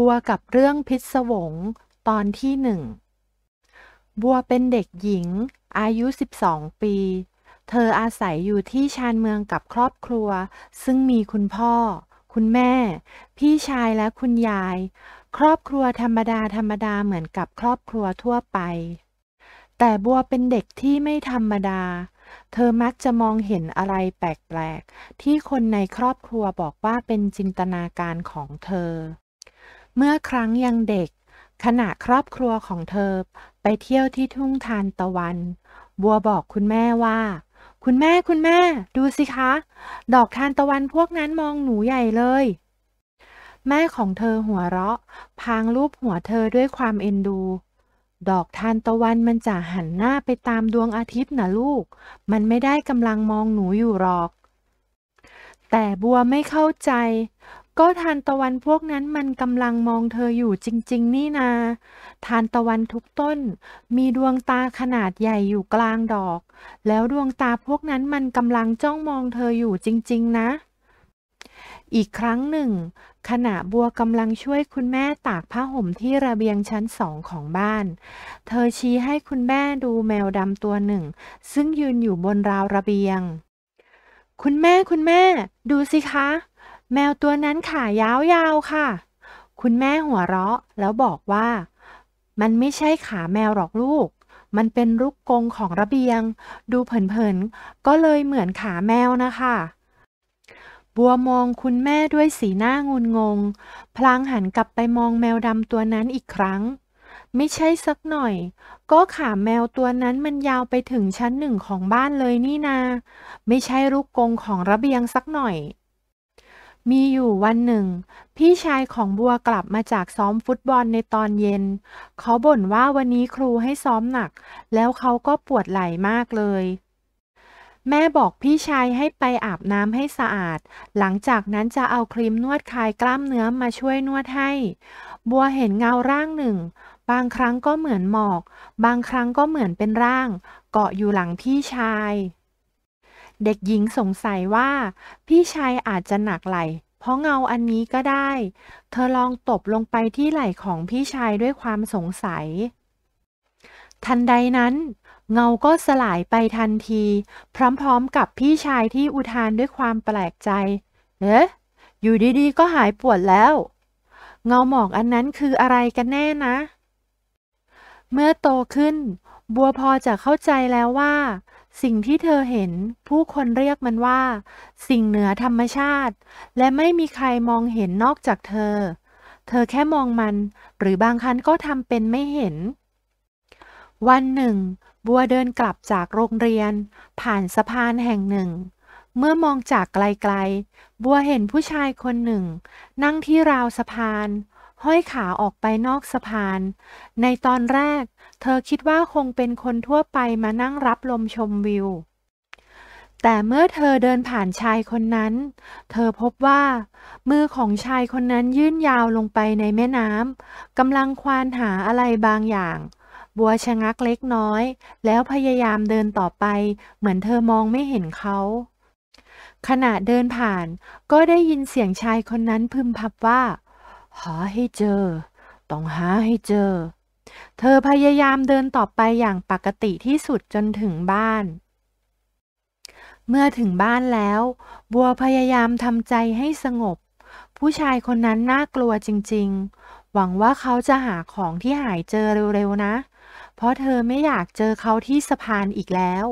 บัวกับเรื่องพิศวง ตอนที่หนึ่ง บัวเป็นเด็กหญิง อายุ 12 ปี เธออาศัยอยู่ที่ชานเมืองกับครอบครัว ซึ่งมีคุณพ่อ คุณแม่ พี่ชายและคุณยาย ครอบครัวธรรมดา ธรรมดา เหมือนกับครอบครัวทั่วไป แต่บัวเป็นเด็กที่ไม่ธรรมดา เธอมักจะมองเห็นอะไรแปลกๆ ที่คนในครอบครัวบอกว่าเป็นจินตนาการของเธอเมื่อครั้งยังเด็ก ขณะครอบครัวของเธอ ไปเที่ยวที่ทุ่งทานตะวัน บัวบอกคุณแม่ว่า คุณแม่คุณแม่ ดูสิคะ ดอกทานตะวันพวกนั้นมองหนูใหญ่เลย แม่ของเธอหัวเราะพางรูปหัวเธอด้วยความเอ็นดู ดอกทานตะวันมันจะหันหน้าไปตามดวงอาทิตย์นะลูก มันไม่ได้กำลังมองหนูอยู่หรอก แต่บัวไม่เข้าใจก็ทานตะวันพวกนั้นมันกำลังมองเธออยู่จริง ๆ นี่นา ทานตะวันทุกต้น มีดวงตาขนาดใหญ่อยู่กลางดอก แล้วดวงตาพวกนั้นมันกำลังจ้องมองเธออยู่จริง ๆนะ อีกครั้งหนึ่ง ขณะบัวกำลังช่วยคุณแม่ตากผ้าห่มที่ระเบียงชั้นสองของบ้าน เธอชี้ให้คุณแม่ดูแมวดำตัวหนึ่ง ซึ่งยืนอยู่บนราวระเบียง คุณแม่คุณแม่ ดูสิคะแมวตัวนั้นขายาวๆค่ะ คุณแม่หัวเราะ แล้วบอกว่า มันไม่ใช่ขาแมวหรอกลูก มันเป็นลูกกงของระเบียง ดูเผินๆ ก็เลยเหมือนขาแมวนะคะ บัวมองคุณแม่ด้วยสีหน้างุนงง พลางหันกลับไปมองแมวดำตัวนั้นอีกครั้ง ไม่ใช่สักหน่อย ก็ขาแมวตัวนั้นมันยาวไปถึงชั้นหนึ่งของบ้านเลยนี่นา ไม่ใช่ลูกกงของระเบียงสักหน่อยมีอยู่วันหนึ่ง พี่ชายของบัวกลับมาจากซ้อมฟุตบอลในตอนเย็นเขาบ่นว่าวันนี้ครูให้ซ้อมหนักแล้วเขาก็ปวดไหล่มากเลย แม่บอกพี่ชายให้ไปอาบน้ำให้สะอาด หลังจากนั้นจะเอาครีมนวดคลายกล้ามเนื้อมาช่วยนวดให้ บัวเห็นเงาร่างหนึ่ง บางครั้งก็เหมือนหมอก บางครั้งก็เหมือนเป็นร่างเกาะอยู่หลังพี่ชาย เด็กหญิงสงสัยว่าพี่ชายอาจจะหนักไหลเพราะเงาอันนี้ก็ได้ เธอลองตบลงไปที่ไหล่ของพี่ชายด้วยความสงสัย ทันใดนั้น เงาก็สลายไปทันที พร้อมๆ กับพี่ชายที่อุทานด้วยความแปลกใจ เอ๊ะอยู่ดีๆ ก็หายปวดแล้ว เงาหมอกอันนั้นคืออะไรกันแน่นะ เมื่อโตขึ้น บัวพอจะเข้าใจแล้วว่าสิ่งที่เธอเห็นผู้คนเรียกมันว่า สิ่งเหนือธรรมชาติ และไม่มีใครมองเห็นนอกจากเธอ เธอแค่มองมันหรือบางครั้งก็ทำเป็นไม่เห็น วันหนึ่ง บัวเดินกลับจากโรงเรียน ผ่านสะพานแห่งหนึ่ง เมื่อมองจากไกลๆบัวเห็นผู้ชายคนหนึ่ง นั่งที่ราวสะพานห้อยขาออกไปนอกสะพาน ในตอนแรก เธอคิดว่าคงเป็นคนทั่วไปมานั่งรับลมชมวิว แต่เมื่อเธอเดินผ่านชายคนนั้น เธอพบว่า มือของชายคนนั้นยื่นยาวลงไปในแม่น้ำกำลังควานหาอะไรบางอย่าง บัวชะงักเล็กน้อย แล้วพยายามเดินต่อไปเหมือนเธอมองไม่เห็นเขา ขณะเดินผ่านก็ได้ยินเสียงชายคนนั้นพึมพำว่าหาให้เจอ ต้องหาให้เจอ เธอพยายามเดินต่อไปอย่างปกติที่สุดจนถึงบ้าน เมื่อถึงบ้านแล้ว บัวพยายามทำใจให้สงบ ผู้ชายคนนั้นน่ากลัวจริงๆ หวังว่าเขาจะหาของที่หายเจอเร็วๆ นะ เพราะเธอไม่อยากเจอเขาที่สะพานอีกแล้ว